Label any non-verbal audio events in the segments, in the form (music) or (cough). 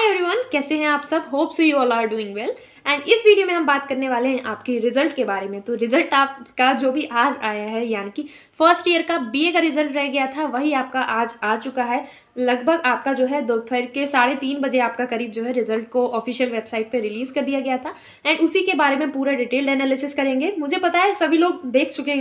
hi everyone कैसे हैं आप सब hope so you all are doing well and इस वीडियो में हम बात करने वाले हैं आपके रिजल्ट के बारे में तो रिजल्ट आपका जो भी आज आया है यानी कि फर्स्ट ईयर का बीए का रिजल्ट रह गया था वही आपका आज आ चुका है लगभग आपका जो है दोपहर के साढ़े तीन बजे आपका करीब जो है रिजल्ट को ऑफिशियल वेबसाइट पे रिलीज़ कर दिया गया था एंड उसी के बारे में पूरा डिटेल्ड एनालिसिस करेंगे मुझे पता है सभी लोग देख चुके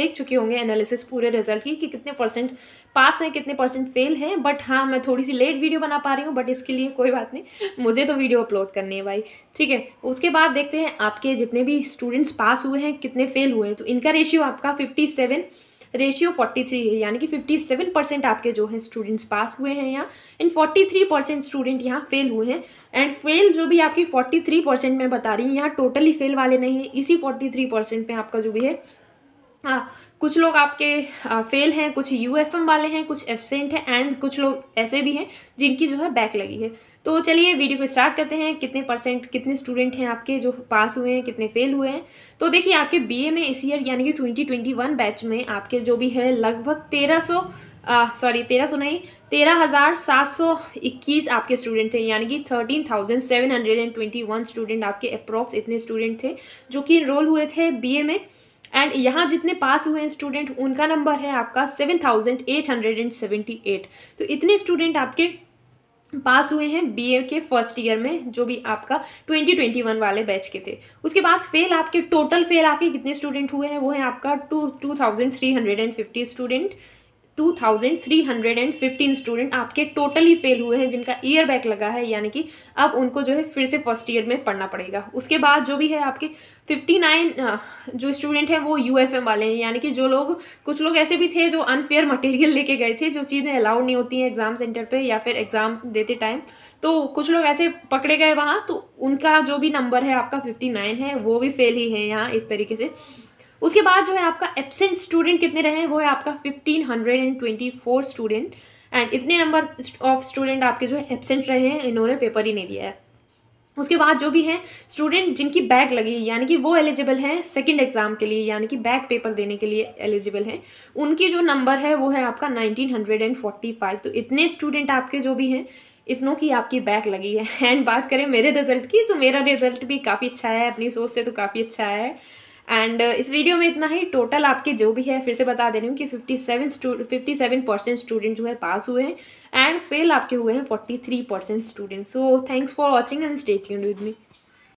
देख चुके होंगे एनालिसिस पूरे रिजल्ट की कि कितने परसेंट पास हैं कितने परसेंट फेल हैं बट हाँ मैं थोड़ी सी लेट वीडियो बना पा रही हूँ बट इसके लिए कोई बात नहीं मुझे तो वीडियो अपलोड करनी है भाई ठीक है उसके बाद देखते हैं आपके जितने भी स्टूडेंट्स पास हुए हैं कितने फेल हुए हैं तो इनका रेशियो आपका fifty seven ratio forty three है यानी कि फिफ्टी सेवन परसेंट आपके जो हैं स्टूडेंट्स पास हुए हैं यहाँ and forty three percent student यहाँ फेल हुए हैं एंड फेल जो भी आपकी फोर्टी थ्री परसेंट मैं बता रही हूँ यहाँ टोटली फेल वाले नहीं है इसी फोर्टी थ्री परसेंट में आपका जो भी है आ, हाँ, कुछ लोग आपके आ, फेल हैं कुछ यू एफ एम वाले हैं कुछ एबसेंट हैं एंड कुछ लोग ऐसे भी हैं जिनकी जो है बैक लगी है तो चलिए वीडियो को स्टार्ट करते हैं कितने परसेंट कितने स्टूडेंट हैं आपके जो पास हुए हैं कितने फेल हुए हैं तो देखिए आपके बीए में इस ईयर यानी कि ट्वेंटी ट्वेंटी वन बैच में आपके जो भी है लगभग तेरह सौ सॉरी तेरह सौ नहीं तेरह हज़ार सात सौ इक्कीस आपके स्टूडेंट थे यानी कि thirteen thousand seven hundred and twenty one student आपके अप्रॉक्स इतने स्टूडेंट थे जो कि इनरोल हुए थे बीए में एंड यहाँ जितने पास हुए हैं स्टूडेंट उनका नंबर है आपका seven thousand eight hundred and seventy eight तो इतने स्टूडेंट आपके पास हुए हैं बीए के फर्स्ट ईयर में जो भी आपका ट्वेंटी ट्वेंटी वन वाले बैच के थे उसके बाद फेल आपके टोटल फेल आपके कितने स्टूडेंट हुए हैं वो है आपका two two thousand three hundred and fifty student 2,315 student आपके टोटली फेल हुए हैं जिनका ईयर बैक लगा है यानी कि अब उनको जो है फिर से फर्स्ट ईयर में पढ़ना पड़ेगा उसके बाद जो भी है आपके 59 जो स्टूडेंट हैं वो यूएफएम वाले हैं यानी कि जो लोग कुछ लोग ऐसे भी थे जो अनफेयर मटेरियल लेके गए थे जो चीज़ें अलाउड नहीं होती हैं एग्ज़ाम सेंटर पर या फिर एग्ज़ाम देते टाइम तो कुछ लोग ऐसे पकड़े गए वहाँ तो उनका जो भी नंबर है आपका फिफ्टी है वो भी फेल ही है यहाँ एक तरीके से उसके बाद जो है आपका एबसेंट स्टूडेंट कितने रहे हैं वो है आपका fifteen hundred and twenty four student and इतने नंबर ऑफ स्टूडेंट आपके जो है एबसेंट रहे हैं इन्होंने पेपर ही नहीं दिया है उसके बाद जो भी हैं स्टूडेंट जिनकी बैग लगी यानी कि वो एलिजिबल हैं सेकंड एग्ज़ाम के लिए यानी कि बैग पेपर देने के लिए एलिजिबल हैं उनकी जो नंबर है वो है आपका 1945 तो इतने स्टूडेंट आपके जो भी हैं इतनों की आपकी बैक लगी है एंड (laughs) बात करें मेरे रिजल्ट की तो मेरा रिजल्ट भी काफ़ी अच्छा है अपनी सोच से तो काफ़ी अच्छा है एंड uh, इस वीडियो में इतना ही टोटल आपके जो भी है फिर से बता दे रही हूँ कि fifty seven fifty seven percent student जो है पास हुए हैं एंड फेल आपके हुए हैं forty three percent student so thanks for watching and stay यून विद मी